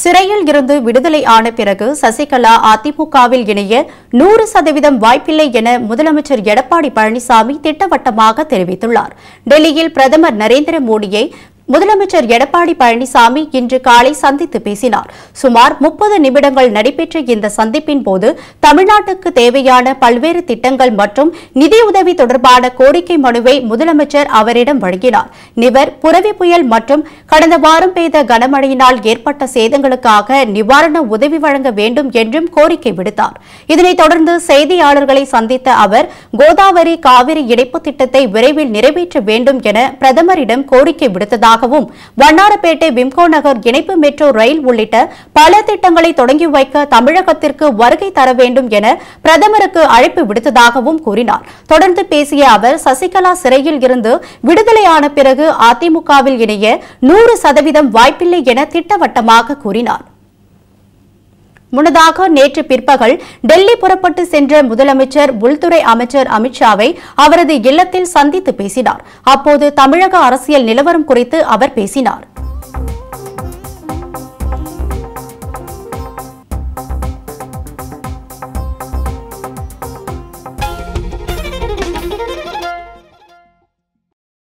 சிறையில் இருந்து விடுதலை ஆன பிறகு சசிகலா அதிமுகவில் இணைய நூறு சதவீதம் வாய்ப்பில்லை என முதலமைச்சர் எடப்பாடி பழனிசாமி திட்டவட்டமாக தெரிவித்துள்ளார் டெல்லியில் பிரதமர் நரேந்திர மோடியை முதலமைச்சர் எடப்பாடி பழனிசாமி இன்று காலை சந்தித்து பேசினார் சுமார் முப்பது நிமிடங்கள் நடைபெற்ற இந்த சந்திப்பின் போது தமிழ்நாட்டுக்கு தேவையான பல்வேறு திட்டங்கள் மற்றும் நிதியுதவி தொடர்பான கோரிக்கை மனுவை முதலமைச்சர் அவரிடம் வழங்கினார் நிவர் புரவி புயல் மற்றும் கடந்த வாரம் பெய்த கனமழையினால் ஏற்பட்ட சேதங்களுக்காக நிவாரண உதவி வழங்க வேண்டும் என்றும் கோரிக்கை விடுத்தார் இதனைத் தொடர்ந்து செய்தியாளர்களை சந்தித்த அவர் கோதாவரி காவிரி இணைப்பு திட்டத்தை விரைவில் நிறைவேற்ற வேண்டும் என பிரதமரிடம் கோரிக்கை விடுத்ததாக வருவதாகவும் வண்ணாரப்பேட்டை விம்கோ நகர் இணைப்பு மெட்ரோ ரயில் உள்ளிட்ட பல திட்டங்களை தொடங்கி வைக்க தமிழகத்திற்கு வருகை தர வேண்டும் என பிரதமருக்கு அழைப்பு விடுத்ததாகவும் கூறினார் தொடர்ந்து பேசிய அவர் சசிகலா சிறையில் இருந்து விடுதலையான பிறகு அதிமுகவில் இணைய நூறு சதவீதம் வாய்ப்பில்லை என திட்டவட்டமாக கூறினார் முன்னதாக நேற்று பிற்பகல் டெல்லி புறப்பட்டு சென்ற முதலமைச்சர் உள்துறை அமைச்சர் அமித்ஷாவை அவரது இல்லத்தில் சந்தித்து பேசினார் அப்போது தமிழக அரசியல் நிலவரம் குறித்து அவர் பேசினார்